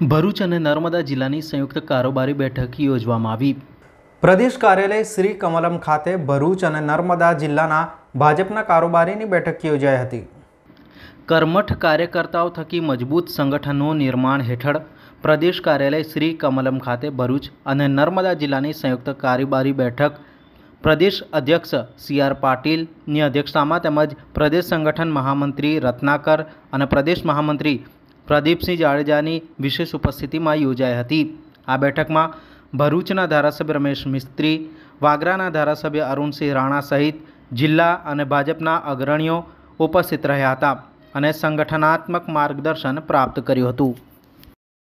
ભરૂચ અને નર્મદા જિલ્લાની સંયુક્ત કારોબારી બેઠક યોજવામાં આવી પ્રદેશ કાર્યાલય શ્રી કમલમ ખાતે ભરૂચ અને નર્મદા જિલ્લાના ભાજપના કારોબારીની બેઠક યોજાઈ હતી કર્મઠ કાર્યકર્તાઓ થકી મજબૂત સંગઠનો નિર્માણ હેઠળ પ્રદેશ કાર્યાલય શ્રી કમલમ ખાતે ભરૂચ અને નર્મદા જિલ્લાની સંયુક્ત કારોબારી બેઠક પ્રદેશ અધ્યક્ષ સી આર પાટીલની અધ્યક્ષતામાં તેમજ પ્રદેશ સંગઠન મહામંત્રી રત્નાકર અને પ્રદેશ મહામંત્રી પ્રદીપસિંહ જાડેજાની વિશેષ ઉપસ્થિતિમાં યોજાઈ હતી આ બેઠકમાં ભરૂચના ધારાસભ્ય રમેશ મિસ્ત્રી વાગરાના ધારાસભ્ય અરુણસિંહ રાણા સહિત જિલ્લા અને ભાજપના અગ્રણીઓ ઉપસ્થિત રહ્યા હતા અને સંગઠનાત્મક માર્ગદર્શન પ્રાપ્ત કર્યું હતું